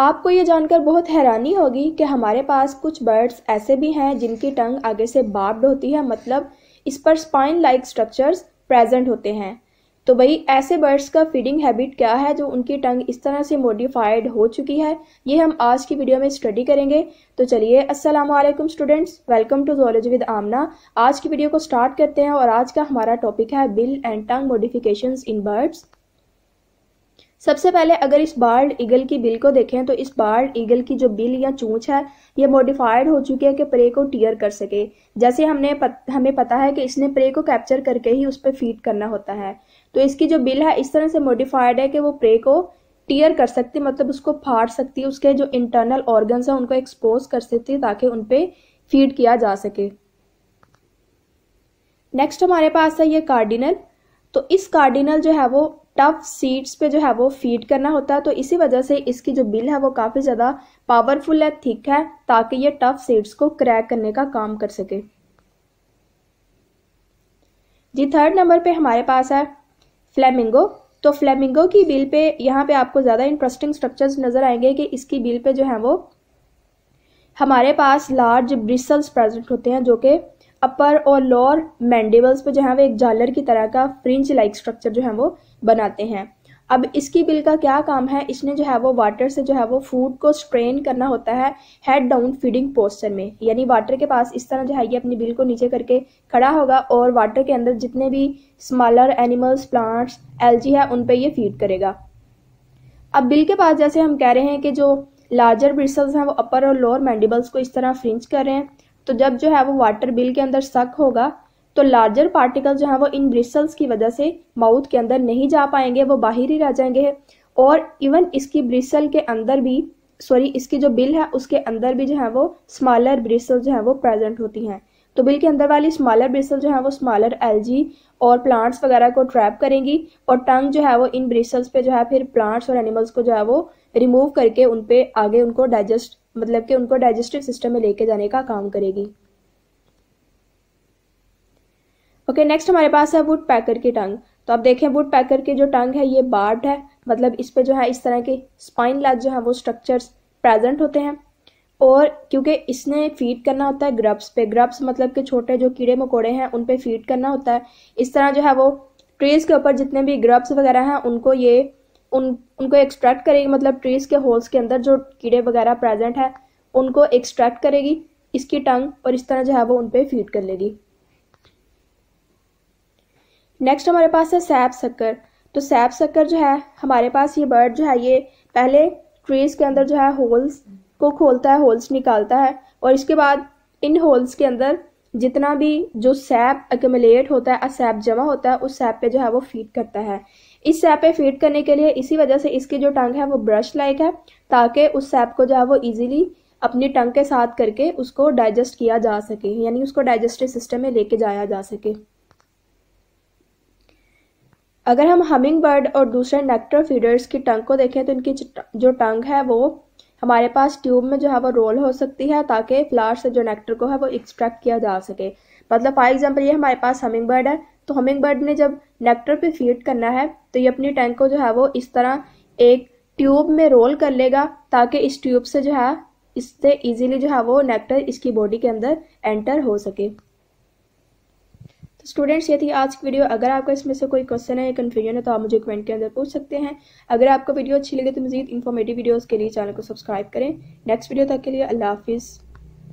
आपको ये जानकर बहुत हैरानी होगी कि हमारे पास कुछ बर्ड्स ऐसे भी हैं जिनकी टंग आगे से बाब्ड होती है मतलब इस पर स्पाइन लाइक स्ट्रक्चर्स प्रेजेंट होते हैं तो भाई ऐसे बर्ड्स का फीडिंग हैबिट क्या है जो उनकी टंग इस तरह से मॉडिफाइड हो चुकी है ये हम आज की वीडियो में स्टडी करेंगे तो चलिए अस्सलाम वालेकुम students welcome to zoology with Amna आज की वीडियो को स्टार्ट करते हैं और आज का हमारा टॉपिक है bill and tongue modifications in birds सबसे पहले अगर इस बार्ड ईगल की बिल को देखें तो इस बार्ड ईगल की जो बिल या चूंच है ये मॉडिफाइड हो चुकी है कि प्रे को टीयर कर सके जैसे हमने पत, हमें पता है कि इसने प्रे को कैप्चर करके ही उस पर फीड करना होता है तो इसकी जो बिल है इस तरह से मॉडिफाइड है कि वो प्रे को टीयर कर सकती मतलब उसको फाड़ सकती है उसके जो इंटरनल ऑर्गन्स हैं उनको एक्सपोज कर सकती है ताकि उन पर फीड किया जा सके नेक्स्ट हमारे पास है ये कार्डिनल तो इस कार्डिनल जो है वो टफ सीड्स पे जो है वो फीड करना होता है तो इसी वजह से इसकी जो बिल है वो काफ़ी ज़्यादा पावरफुल है थिक है ताकि ये टफ सीड्स को क्रैक करने का काम कर सके जी थर्ड नंबर पे हमारे पास है फ्लेमिंगो तो फ्लेमिंगो की बिल पे यहाँ पे आपको ज़्यादा इंटरेस्टिंग स्ट्रक्चर्स नज़र आएंगे कि इसकी बिल पे जो है वो हमारे पास लार्ज ब्रिसल्स प्रेजेंट होते हैं जो कि अपर और लोअर मैंडेबल्स पर जो है वो एक जालर की तरह का फ्रिंज लाइक स्ट्रक्चर जो है वो बनाते हैं अब इसकी बिल का क्या काम है इसने जो है वो वाटर से जो है वो फूड को स्ट्रेन करना होता है हेड डाउन फीडिंग पोस्टर में यानी वाटर के पास इस तरह जो है ये अपनी बिल को नीचे करके खड़ा होगा और वाटर के अंदर जितने भी स्मॉलर एनिमल्स प्लांट्स एलजी है उन पर ये फीड करेगा अब बिल के पास जैसे हम कह रहे हैं कि जो लार्जर ब्रिसल्स हैं वो अपर और लोअर मैंडिबल्स को इस तरह फ्रिंच कर रहे हैं तो जब जो है वो वाटर बिल के अंदर सक होगा तो लार्जर पार्टिकल जो है वो इन ब्रिसल्स की वजह से माउथ के अंदर नहीं जा पाएंगे वो बाहर ही रह जाएंगे और इवन इसकी ब्रिसल के अंदर भी सॉरी इसकी जो बिल है उसके अंदर भी जो है वो स्मॉलर ब्रिसल जो है वो प्रेजेंट होती हैं तो बिल के अंदर वाली स्मॉलर ब्रिसल जो है वो स्मॉलर एलजी और प्लांट्स वगैरह को ट्रैप करेंगी और टंग जो है वो इन ब्रिसल्स पे जो है फिर प्लांट्स और एनिमल्स को जो है वो रिमूव करके उन पे आगे उनको डाइजेस्ट मतलब कि उनको डाइजेस्टिव सिस्टम में लेके जाने का काम करेगी ओके नेक्स्ट हमारे पास है वुड पैकर की टंग तो आप देखें वुड पैकर की जो टंग है ये बार्ड है मतलब इस पे जो है इस तरह के स्पाइन लाइक जो है वो स्ट्रक्चर्स प्रेजेंट होते हैं और क्योंकि इसने फीड करना होता है ग्रब्स पे ग्रब्स मतलब के छोटे जो कीड़े मकोड़े हैं उन पे फीड करना होता है इस तरह जो है वो ट्रीज़ के ऊपर जितने भी ग्रब्स वगैरह हैं उनको ये उन उनको एक्सट्रैक्ट करेगी मतलब ट्रीज के होल्स के अंदर जो कीड़े वगैरह प्रेजेंट है उनको एक्सट्रैक्ट करेगी इसकी टंग और इस तरह जो है वो उन पर फीड कर लेगी नेक्स्ट हमारे पास है सैप सक्कर तो सैप सक्कर जो है हमारे पास ये बर्ड जो है ये पहले ट्रीज के अंदर जो है होल्स को खोलता है होल्स निकालता है और इसके बाद इन होल्स के अंदर जितना भी जो सैप एकमलेट होता है सैप जमा होता है उस सैप पे जो है वो फीड करता है इस सैप पे फीड करने के लिए इसी वजह से इसकी जो टंग है वो ब्रश लाइक है ताकि उस सैप को जो है वो इजीली अपनी टंग के साथ करके उसको डाइजेस्ट किया जा सके यानी उसको डाइजेस्टिव सिस्टम में लेके जाया जा सके अगर हम हमिंग बर्ड और दूसरे नेक्टर फीडर्स की टंग को देखें तो इनकी जो टंग है वो हमारे पास ट्यूब में जो है वो रोल हो सकती है ताकि फ्लावर से जो नेक्टर को है वो एक्सट्रैक्ट किया जा सके मतलब फॉर एग्जाम्पल ये हमारे पास हमिंग बर्ड है तो हमिंग बर्ड ने जब नेक्टर पे फीड करना है तो ये अपनी टैंक को जो है वो इस तरह एक ट्यूब में रोल कर लेगा ताकि इस ट्यूब से जो है इससे ईजिली जो है वो नेक्टर इसकी बॉडी के अंदर एंटर हो सके तो स्टूडेंट्स ये थी आज की वीडियो अगर आपका इसमें से कोई क्वेश्चन है या कन्फ्यूजन है तो आप मुझे कमेंट के अंदर पूछ सकते हैं अगर आपको वीडियो अच्छी लगे तो मजीद इन्फॉर्मेटिव वीडियोज़ के लिए चैनल को सब्सक्राइब करें नेक्स्ट वीडियो तक के लिए अल्लाह हाफिज़